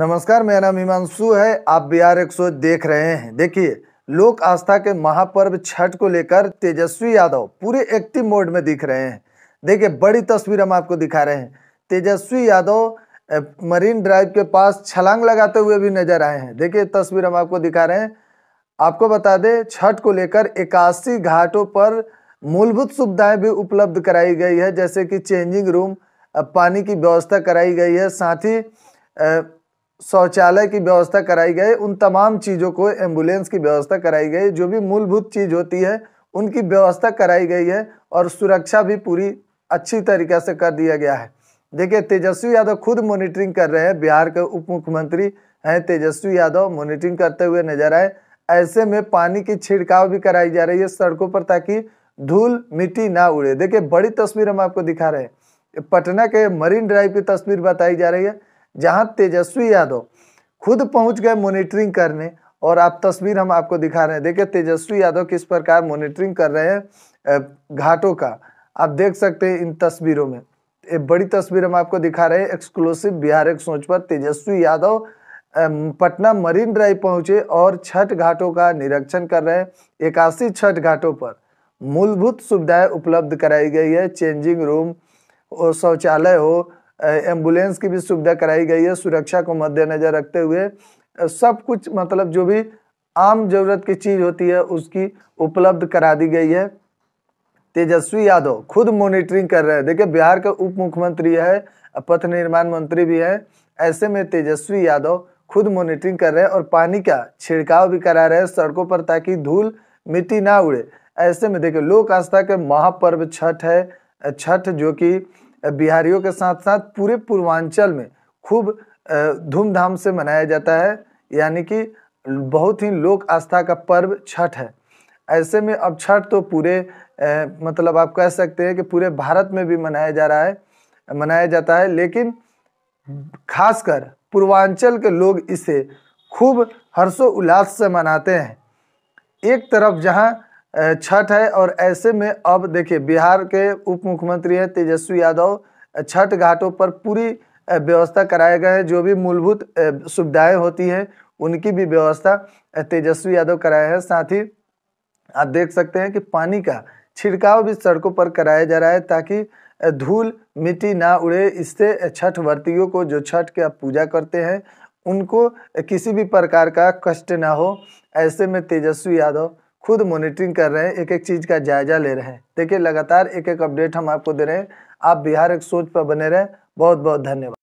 नमस्कार मेरा नाम हिमांशु है आप बिहार एक सौ देख रहे हैं देखिए लोक आस्था के महापर्व छठ को लेकर तेजस्वी यादव पूरे एक्टिव मोड में दिख रहे हैं देखिए बड़ी तस्वीर हम आपको दिखा रहे हैं तेजस्वी यादव मरीन ड्राइव के पास छलांग लगाते हुए भी नजर आए हैं देखिए तस्वीर हम आपको दिखा रहे हैं आपको बता दें छठ को लेकर इक्यासी घाटों पर मूलभूत सुविधाएं भी उपलब्ध कराई गई है जैसे कि चेंजिंग रूम पानी की व्यवस्था कराई गई है साथ ही शौचालय की व्यवस्था कराई गई उन तमाम चीज़ों को एम्बुलेंस की व्यवस्था कराई गई जो भी मूलभूत चीज़ होती है उनकी व्यवस्था कराई गई है और सुरक्षा भी पूरी अच्छी तरीके से कर दिया गया है देखिए तेजस्वी यादव खुद मॉनिटरिंग कर रहे हैं बिहार के उप मुख्यमंत्री हैं तेजस्वी यादव मॉनिटरिंग करते हुए नजर आए ऐसे में पानी की छिड़काव भी कराई जा रही है सड़कों पर ताकि धूल मिट्टी ना उड़े देखिए बड़ी तस्वीर हम आपको दिखा रहे हैं पटना के मरीन ड्राइव की तस्वीर बताई जा रही है जहां तेजस्वी यादव खुद पहुंच गए मॉनिटरिंग करने और आप तस्वीर हम आपको दिखा रहे हैं देखिए तेजस्वी यादव किस प्रकार मॉनिटरिंग कर रहे हैं घाटों का आप देख सकते हैं इन तस्वीरों में एक बड़ी तस्वीर हम आपको दिखा रहे हैं एक्सक्लूसिव बिहार एक सोच पर तेजस्वी यादव पटना मरीन ड्राइव पहुंचे और छठ घाटों का निरीक्षण कर रहे हैं इक्यासी छठ घाटों पर मूलभूत सुविधाएं उपलब्ध कराई गई है चेंजिंग रूम और शौचालय हो एम्बुलेंस की भी सुविधा कराई गई है सुरक्षा को मद्देनजर रखते हुए सब कुछ मतलब जो भी आम जरूरत की चीज़ होती है उसकी उपलब्ध करा दी गई है तेजस्वी यादव खुद मॉनिटरिंग कर रहे हैं देखिए बिहार के उप मुख्यमंत्री है पथ निर्माण मंत्री भी है ऐसे में तेजस्वी यादव खुद मॉनिटरिंग कर रहे हैं और पानी का छिड़काव भी करा रहे हैं सड़कों पर ताकि धूल मिट्टी ना उड़े ऐसे में देखिए लोक आस्था के महापर्व छठ है छठ जो कि बिहारियों के साथ साथ पूरे पूर्वांचल में खूब धूमधाम से मनाया जाता है यानी कि बहुत ही लोक आस्था का पर्व छठ है ऐसे में अब छठ तो पूरे मतलब आप कह सकते हैं कि पूरे भारत में भी मनाया जा रहा है मनाया जाता है लेकिन खासकर पूर्वांचल के लोग इसे खूब हर्षोल्लास से मनाते हैं एक तरफ जहाँ छठ है और ऐसे में अब देखिए बिहार के उप मुख्यमंत्री हैं तेजस्वी यादव छठ घाटों पर पूरी व्यवस्था कराए गए हैं जो भी मूलभूत सुविधाएं होती हैं उनकी भी व्यवस्था तेजस्वी यादव कराए हैं साथ ही आप देख सकते हैं कि पानी का छिड़काव भी सड़कों पर कराया जा रहा है ताकि धूल मिट्टी ना उड़े इससे छठ व्रतियों को जो छठ के आप पूजा करते हैं उनको किसी भी प्रकार का कष्ट ना हो ऐसे में तेजस्वी यादव खुद मॉनिटरिंग कर रहे हैं एक एक चीज़ का जायजा ले रहे हैं देखिए लगातार एक एक अपडेट हम आपको दे रहे हैं आप बिहार एक सोच पर बने रहें बहुत बहुत धन्यवाद